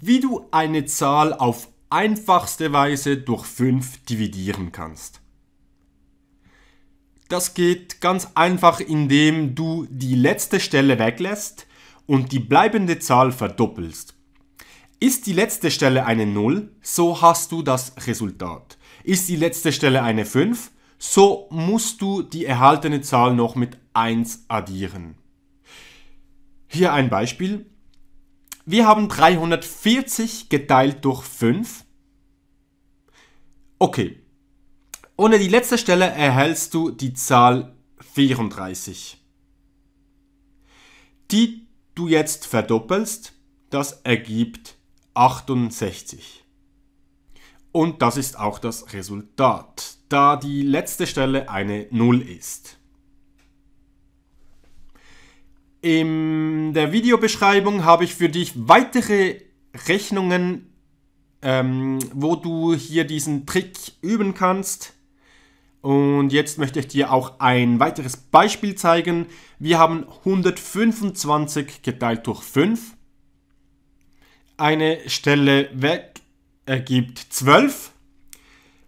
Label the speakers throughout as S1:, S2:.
S1: wie du eine Zahl auf einfachste Weise durch 5 dividieren kannst. Das geht ganz einfach, indem du die letzte Stelle weglässt und die bleibende Zahl verdoppelst. Ist die letzte Stelle eine 0, so hast du das Resultat. Ist die letzte Stelle eine 5, so musst du die erhaltene Zahl noch mit 1 addieren. Hier ein Beispiel. Wir haben 340 geteilt durch 5. Okay. Ohne die letzte Stelle erhältst du die Zahl 34, die du jetzt verdoppelst. Das ergibt 68. Und das ist auch das Resultat, da die letzte Stelle eine 0 ist. Im in der Videobeschreibung habe ich für dich weitere Rechnungen, ähm, wo du hier diesen Trick üben kannst. Und jetzt möchte ich dir auch ein weiteres Beispiel zeigen. Wir haben 125 geteilt durch 5. Eine Stelle weg ergibt 12.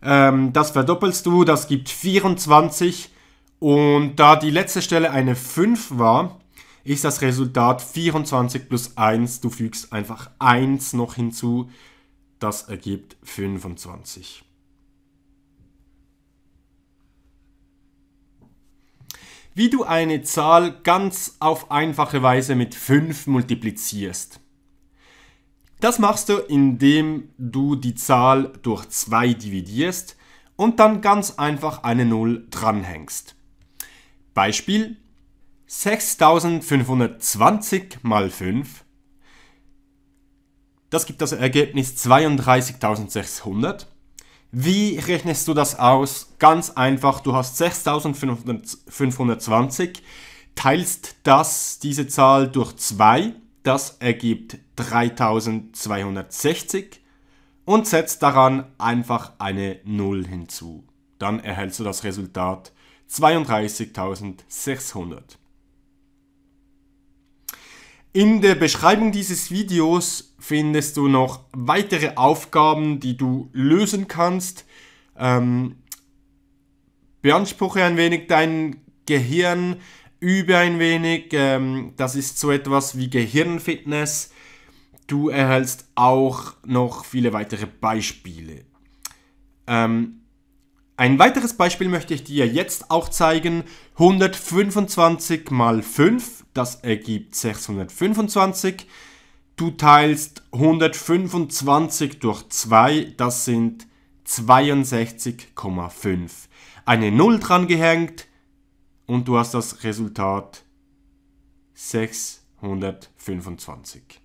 S1: Ähm, das verdoppelst du, das gibt 24. Und da die letzte Stelle eine 5 war, ist das Resultat 24 plus 1. Du fügst einfach 1 noch hinzu. Das ergibt 25. Wie du eine Zahl ganz auf einfache Weise mit 5 multiplizierst. Das machst du, indem du die Zahl durch 2 dividierst und dann ganz einfach eine 0 dranhängst. Beispiel 6520 mal 5, das gibt das Ergebnis 32.600. Wie rechnest du das aus? Ganz einfach, du hast 6520, teilst das, diese Zahl durch 2, das ergibt 3260 und setzt daran einfach eine 0 hinzu. Dann erhältst du das Resultat 32.600. In der Beschreibung dieses Videos findest du noch weitere Aufgaben, die du lösen kannst. Ähm, beanspruche ein wenig dein Gehirn, übe ein wenig. Ähm, das ist so etwas wie Gehirnfitness. Du erhältst auch noch viele weitere Beispiele. Ähm, ein weiteres Beispiel möchte ich dir jetzt auch zeigen. 125 mal 5, das ergibt 625. Du teilst 125 durch 2, das sind 62,5. Eine 0 dran gehängt und du hast das Resultat 625.